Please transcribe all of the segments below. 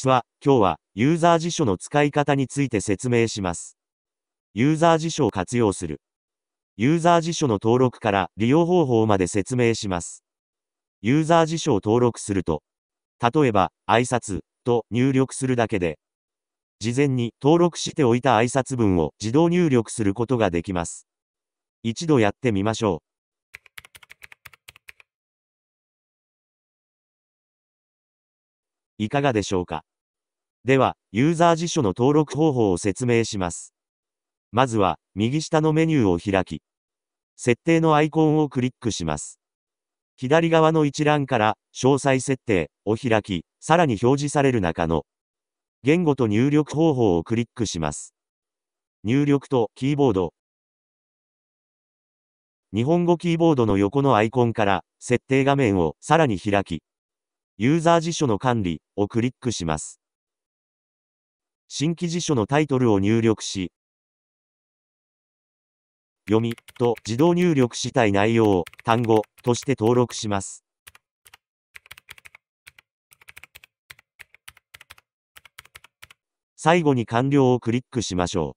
私は、今日は、ユーザー辞書の使い方について説明します。ユーザー辞書を活用する。ユーザー辞書の登録から利用方法まで説明します。ユーザー辞書を登録すると、例えば、挨拶と入力するだけで、事前に登録しておいた挨拶文を自動入力することができます。一度やってみましょう。いかがでしょうかでは、ユーザー辞書の登録方法を説明します。まずは、右下のメニューを開き、設定のアイコンをクリックします。左側の一覧から、詳細設定を開き、さらに表示される中の、言語と入力方法をクリックします。入力とキーボード。日本語キーボードの横のアイコンから、設定画面をさらに開き、ユーザー辞書の管理をクリックします。新規辞書のタイトルを入力し、読みと自動入力したい内容を単語として登録します。最後に完了をクリックしましょう。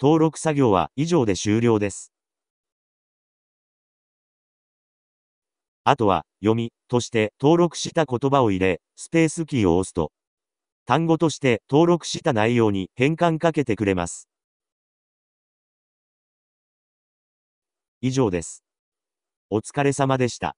登録作業は以上で終了です。あとは、読みとして登録した言葉を入れ、スペースキーを押すと、単語として登録した内容に変換かけてくれます。以上です。お疲れ様でした。